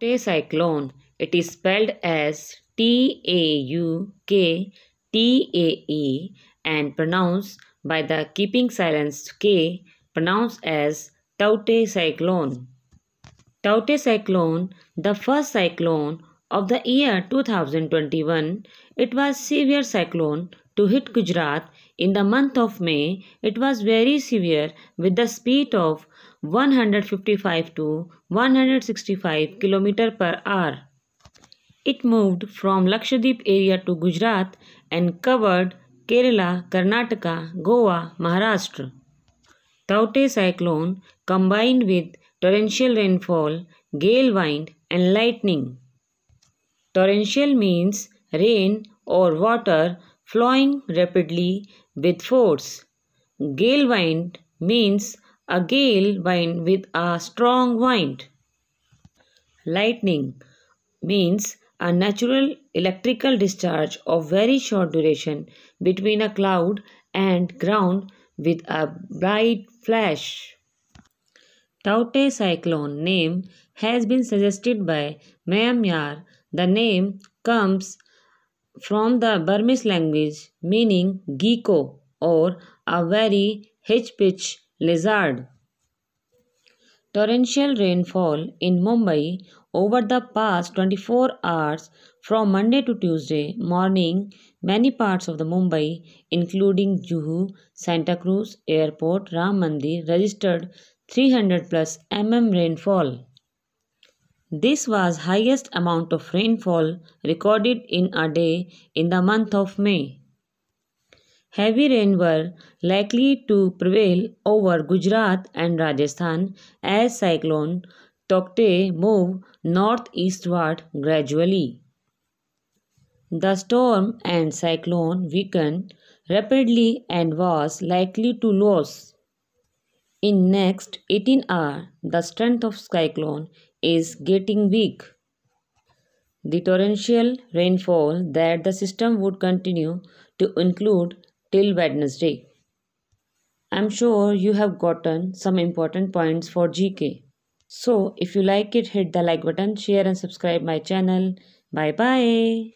Taucyclone. It is spelled as T A U K T A E and pronounced by the keeping silence K pronounced as Taute cyclone. Taute cyclone, the first cyclone of the year 2021, it was severe cyclone to hit Gujarat in the month of May, it was very severe with the speed of 155 to 165 km per hour. It moved from Lakshadweep area to Gujarat and covered Kerala, Karnataka, Goa, Maharashtra. Taute cyclone combined with torrential rainfall, gale wind and lightning. Torrential means rain or water flowing rapidly with force. Gale wind means a gale wind with a strong wind. Lightning means a natural electrical discharge of very short duration between a cloud and ground with a bright flash. Taute cyclone name has been suggested by Mayamyar. The name comes from the Burmese language meaning gecko or a very hitch-pitch lizard. Torrential rainfall in Mumbai over the past 24 hours from Monday to Tuesday morning, many parts of the Mumbai, including Juhu, Santa Cruz, Airport, Ram Mandir, registered 300 plus mm rainfall. This was highest amount of rainfall recorded in a day in the month of May. Heavy rain were likely to prevail over Gujarat and Rajasthan as cyclone Tokte moved northeastward gradually. The storm and cyclone weakened rapidly and was likely to lose. In next 18 hours, the strength of cyclone is getting weak. The torrential rainfall that the system would continue to include till Wednesday. I'm sure you have gotten some important points for GK. So if you like it, hit the like button, share and subscribe my channel. Bye bye.